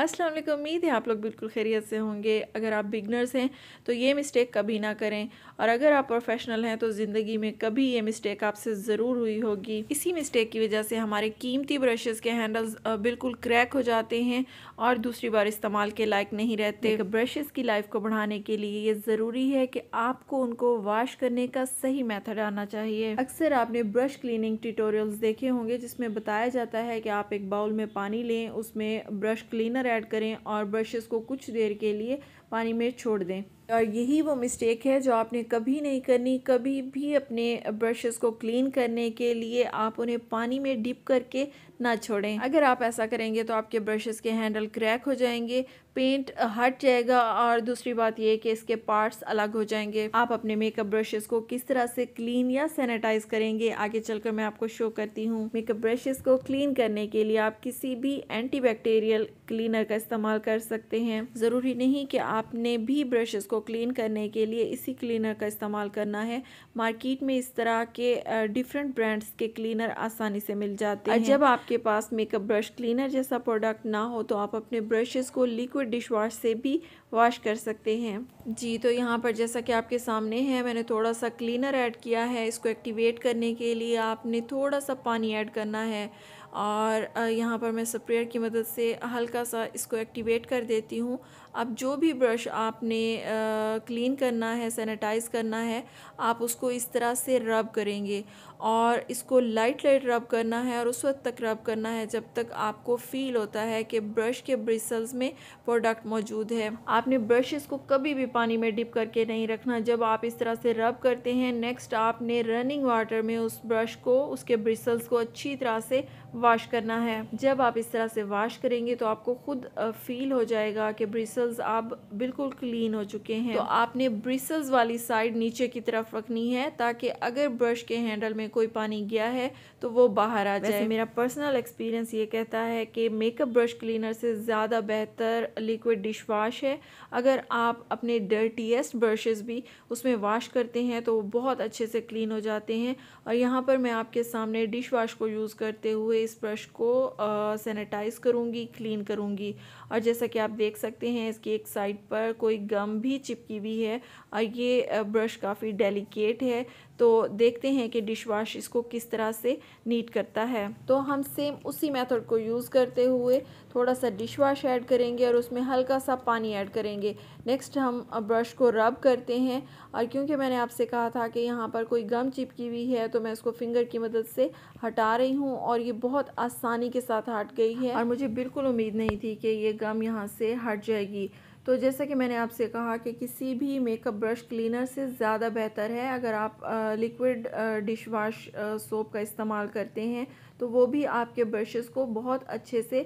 अस्सलाम वालेकुम उम्मीद है आप लोग बिल्कुल खैरियत से होंगे अगर आप बिगनर्स हैं तो ये मिस्टेक कभी ना करें और अगर आप प्रोफेशनल हैं तो ज़िंदगी में कभी ये मिस्टेक आपसे ज़रूर हुई होगी इसी मिस्टेक की वजह से हमारे कीमती ब्रशेज़ के हैंडल्स बिल्कुल क्रैक हो जाते हैं और दूसरी बार इस्तेमाल के लायक नहीं रहते ब्रशेज़ की लाइफ को बढ़ाने के लिए ये ज़रूरी है कि आपको उनको वाश करने का सही मैथड आना चाहिए अक्सर आपने ब्रश क्लिनिंग ट्यूटोरियल्स देखे होंगे जिसमें बताया जाता है कि आप एक बाउल में पानी लें उसमें ब्रश क्लीनर ऐड करें और ब्रशेस को कुछ देर के लिए पानी में छोड़ दें और यही वो मिस्टेक है जो आपने कभी नहीं करनी कभी भी अपने ब्रशेस को क्लीन करने के लिए आप उन्हें पानी में डिप करके ना छोड़ें अगर आप ऐसा करेंगे तो आपके ब्रशेस के हैंडल क्रैक हो जाएंगे पेंट हट जाएगा और दूसरी बात यह कि इसके पार्ट्स अलग हो जाएंगे आप अपने मेकअप ब्रशेस को किस तरह से क्लीन या सैनिटाइज करेंगे आगे चलकर मैं आपको शो करती हूँ मेकअप ब्रशेस को क्लीन करने के लिए आप किसी भी एंटीबैक्टीरियल क्लीनर का इस्तेमाल कर सकते हैं ज़रूरी नहीं कि आपने भी ब्रशेस को क्लीन करने के लिए इसी क्लीनर का इस्तेमाल करना है मार्केट में इस तरह के डिफरेंट ब्रांड्स के क्लीनर आसानी से मिल जाते हैं जब आपके पास मेकअप ब्रश क्लीनर जैसा प्रोडक्ट ना हो तो आप अपने ब्रशेस को लिक्विड डिश वॉश से भी वॉश कर सकते हैं जी तो यहाँ पर जैसा कि आपके सामने है मैंने थोड़ा सा क्लीनर ऐड किया है इसको एक्टिवेट करने के लिए आपने थोड़ा सा पानी ऐड करना है और यहाँ पर मैं स्प्रेयर की मदद से हल्का सा इसको एक्टिवेट कर देती हूँ अब जो भी ब्रश आपने क्लीन करना है सैनिटाइज़ करना है आप उसको इस तरह से रब करेंगे और इसको लाइट लाइट रब करना है और उस वक्त तक रब करना है जब तक आपको फील होता है कि ब्रश के ब्रिसल्स में प्रोडक्ट मौजूद है आपने ब्रशेस को कभी भी पानी में डिप करके नहीं रखना जब आप इस तरह से रब करते हैं नेक्स्ट आपने रनिंग वाटर में उस ब्रश को उसके ब्रिसल्स को अच्छी तरह से वाश करना है जब आप इस तरह से वाश करेंगे तो आपको खुद फील हो जाएगा कि ब्रिसल्स आप बिल्कुल क्लीन हो चुके हैं तो आपने ब्रिसल्स वाली साइड नीचे की तरफ रखनी है ताकि अगर ब्रश के हैंडल में कोई पानी गया है तो वो बाहर आ जाए मेरा पर्सनल एक्सपीरियंस ये कहता है कि मेकअप ब्रश क्लीनर से ज़्यादा बेहतर लिक्विड डिश वाश है अगर आप अपने डर्टीएस्ट ब्रशेज़ भी उसमें वाश करते हैं तो वो बहुत अच्छे से क्लीन हो जाते हैं और यहाँ पर मैं आपके सामने डिश वाश को यूज़ करते हुए इस ब्रश को सैनिटाइज़ करूँगी क्लीन करूँगी और जैसा कि आप देख सकते हैं इसकी एक साइड पर कोई गम भी चिपकी हुई है और ये ब्रश काफ़ी डेलिकेट है तो देखते हैं कि डिश वाश इसको किस तरह से नीट करता है तो हम सेम उसी मेथड को यूज़ करते हुए थोड़ा सा डिश वाश ऐड करेंगे और उसमें हल्का सा पानी ऐड करेंगे नेक्स्ट हम ब्रश को रब करते हैं और क्योंकि मैंने आपसे कहा था कि यहाँ पर कोई गम चिपकी हुई है तो मैं उसको फिंगर की मदद से हटा रही हूँ और ये बहुत आसानी के साथ हट गई है और मुझे बिल्कुल उम्मीद नहीं थी कि ये गम यहाँ से हट जाएगी तो जैसा कि मैंने आपसे कहा कि किसी भी मेकअप ब्रश क्लीनर से ज़्यादा बेहतर है अगर आप लिक्विड डिश वाश सोप का इस्तेमाल करते हैं तो वो भी आपके ब्रशेस को बहुत अच्छे से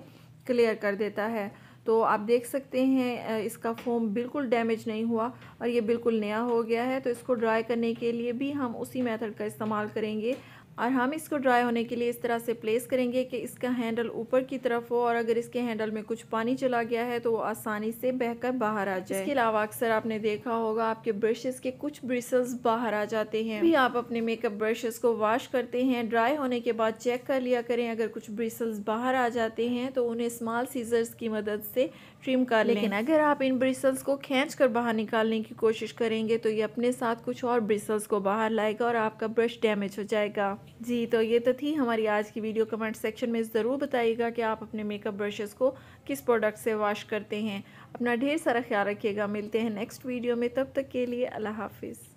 क्लियर कर देता है तो आप देख सकते हैं इसका फोम बिल्कुल डैमेज नहीं हुआ और ये बिल्कुल नया हो गया है तो इसको ड्राई करने के लिए भी हम उसी मेथड का इस्तेमाल करेंगे और हम इसको ड्राई होने के लिए इस तरह से प्लेस करेंगे कि इसका हैंडल ऊपर की तरफ हो और अगर इसके हैंडल में कुछ पानी चला गया है तो वो आसानी से बहकर बाहर आ जाए इसके अलावा अक्सर आपने देखा होगा आपके ब्रशेस के कुछ ब्रिसल्स बाहर आ जाते हैं भी आप अपने मेकअप ब्रशेस को वॉश करते हैं ड्राई होने के बाद चेक कर लिया करें अगर कुछ ब्रिसल्स बाहर आ जाते हैं तो उन्हें स्मॉल सीजर्स की मदद से ट्रिम कर लेकिन अगर आप इन ब्रिसल्स को खींच कर बाहर निकालने की कोशिश करेंगे तो ये अपने साथ कुछ और ब्रिसल्स को बाहर लाएगा और आपका ब्रश डैमेज हो जाएगा जी तो ये तो थी हमारी आज की वीडियो कमेंट सेक्शन में ज़रूर बताइएगा कि आप अपने मेकअप ब्रशेस को किस प्रोडक्ट से वॉश करते हैं अपना ढेर सारा ख्याल रखिएगा मिलते हैं नेक्स्ट वीडियो में तब तक के लिए अल्लाह हाफिज़